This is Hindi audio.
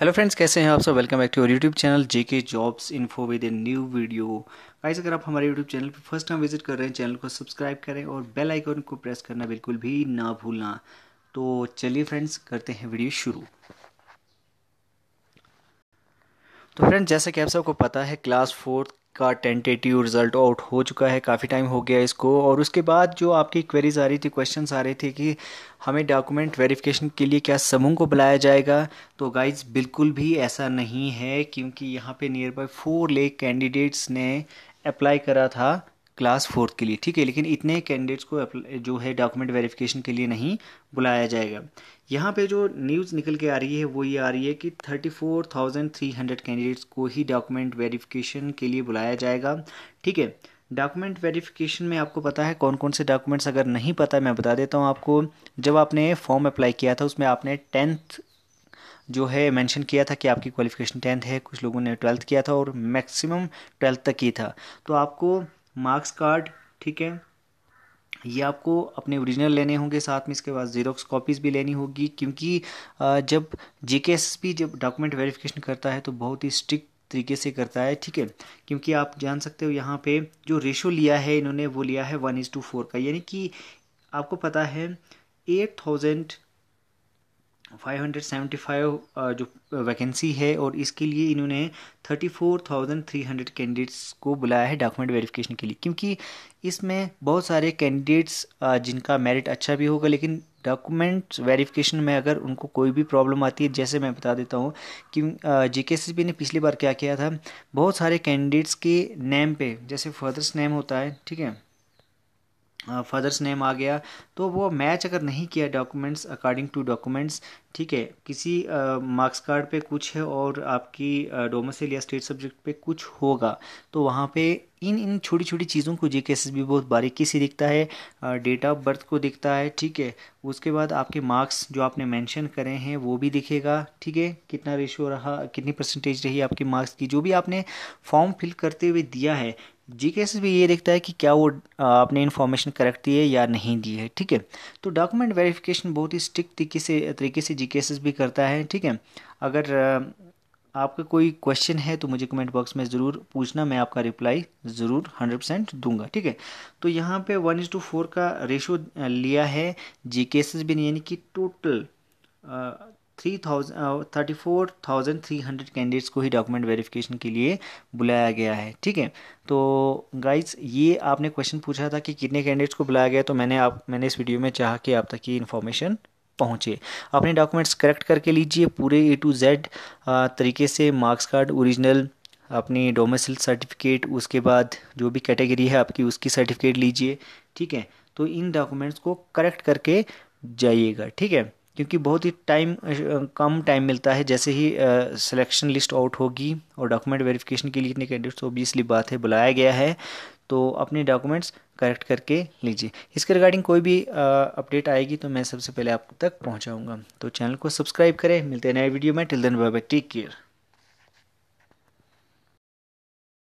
हेलो फ्रेंड्स कैसे हैं आप सब welcome back to your YouTube channel JK jobs info with a new video guys अगर आप हमारे यूट्यूब चैनल पर फर्स्ट टाइम विजिट कर रहे हैं चैनल को सब्सक्राइब करें और बेल आइकन को प्रेस करना बिल्कुल भी ना भूलना तो चलिए फ्रेंड्स करते हैं वीडियो शुरू तो फ्रेंड्स जैसा कि आप सबको पता है क्लास फोर्थ का टेंटेटिव रिज़ल्ट आउट हो चुका है काफ़ी टाइम हो गया इसको और उसके बाद जो आपकी क्वेरीज आ रही थी क्वेश्चंस आ रहे थे कि हमें डॉक्यूमेंट वेरिफिकेशन के लिए क्या समूह को बुलाया जाएगा तो गाइस बिल्कुल भी ऐसा नहीं है क्योंकि यहाँ पे नियर बाई फोर ले कैंडिडेट्स ने अप्लाई करा था क्लास फोर्थ के लिए ठीक है लेकिन इतने कैंडिडेट्स को जो है डॉक्यूमेंट वेरिफिकेशन के लिए नहीं बुलाया जाएगा यहाँ पे जो न्यूज़ निकल के आ रही है वो ये आ रही है कि 34,300 कैंडिडेट्स को ही डॉक्यूमेंट वेरिफिकेशन के लिए बुलाया जाएगा ठीक है डॉक्यूमेंट वेरिफिकेशन में आपको पता है कौन कौन से डॉक्यूमेंट्स अगर नहीं पता मैं बता देता हूँ आपको जब आपने फॉर्म अप्लाई किया था उसमें आपने टेंथ जो है मेंशन किया था कि आपकी क्वालिफिकेशन टेंथ है कुछ लोगों ने ट्वेल्थ किया था और मैक्सिमम ट्वेल्थ तक ही था तो आपको मार्क्स कार्ड ठीक है ये आपको अपने ओरिजिनल लेने होंगे साथ में इसके बाद जीरोक्स कॉपीज़ भी लेनी होगी क्योंकि जब जे के एस भी जब डॉक्यूमेंट वेरिफिकेशन करता है तो बहुत ही स्ट्रिक्ट तरीके से करता है ठीक है क्योंकि आप जान सकते हो यहाँ पे जो रेशो लिया है इन्होंने वो लिया है वन इज़ टू फोर का यानी कि आपको पता है एट थाउजेंड 575 जो वैकेंसी है और इसके लिए इन्होंने 34,300 कैंडिडेट्स को बुलाया है डॉक्यूमेंट वेरिफिकेशन के लिए क्योंकि इसमें बहुत सारे कैंडिडेट्स जिनका मेरिट अच्छा भी होगा लेकिन डॉक्यूमेंट वेरिफिकेशन में अगर उनको कोई भी प्रॉब्लम आती है जैसे मैं बता देता हूँ कि जे ने पिछली बार क्या किया था बहुत सारे कैंडिडेट्स के नेम पे जैसे फादर्स नेम होता है ठीक है फादर्स नेम आ गया तो वो मैच अगर नहीं किया डॉक्यूमेंट्स अकॉर्डिंग टू डॉक्यूमेंट्स ठीक है किसी मार्क्स uh, कार्ड पे कुछ है और आपकी डोमसिल uh, या स्टेट सब्जेक्ट पे कुछ होगा तो वहाँ पे इन इन छोटी छोटी चीज़ों को जी एस भी बहुत बारीकी से दिखता है डेट ऑफ बर्थ को दिखता है ठीक है उसके बाद आपके मार्क्स जो आपने मेंशन करे हैं वो भी दिखेगा ठीक है कितना रेशियो रहा कितनी परसेंटेज रही आपके मार्क्स की जो भी आपने फॉर्म फिल करते हुए दिया है जी केसेस भी ये देखता है कि क्या वो आपने इन्फॉर्मेशन करेक्ट दी है या नहीं दी है ठीक है तो डॉक्यूमेंट वेरिफिकेशन बहुत ही स्ट्रिक्ट तरीके से तरीके से जी केसेस भी करता है ठीक है अगर आपका कोई क्वेश्चन है तो मुझे कमेंट बॉक्स में ज़रूर पूछना मैं आपका रिप्लाई ज़रूर हंड्रेड परसेंट दूंगा ठीक है तो यहाँ पे वन इज टू फोर का रेशो लिया है जी केसेस भी यानी कि total three thousand thirty four thousand three hundred candidates को ही डॉक्यूमेंट वेरिफिकेशन के लिए बुलाया गया है ठीक है तो गाइज ये आपने क्वेश्चन पूछा था कि कितने कैंडिडेट्स को बुलाया गया तो मैंने आप मैंने इस वीडियो में चाह कि आप तक ये इन्फॉर्मेशन पहुँचे अपने डॉक्यूमेंट्स करेक्ट करके लीजिए पूरे ए टू जेड तरीके से मार्क्स कार्ड ओरिजिनल अपनी डोमेसिल सर्टिफिकेट उसके बाद जो भी कैटेगरी है आपकी उसकी सर्टिफिकेट लीजिए ठीक है तो इन डॉक्यूमेंट्स को करेक्ट करके जाइएगा ठीक है क्योंकि बहुत ही टाइम कम टाइम मिलता है जैसे ही सिलेक्शन लिस्ट आउट होगी और डॉक्यूमेंट वेरिफिकेशन के लिए इतने कैंडिडेट्स ओबियसली तो बात है बुलाया गया है तो अपने डॉक्यूमेंट्स करेक्ट करके लीजिए इसके रिगार्डिंग कोई भी अपडेट आएगी तो मैं सबसे पहले आप तक पहुँचाऊँगा तो चैनल को सब्सक्राइब करें मिलते हैं नए वीडियो में till then bye bye take care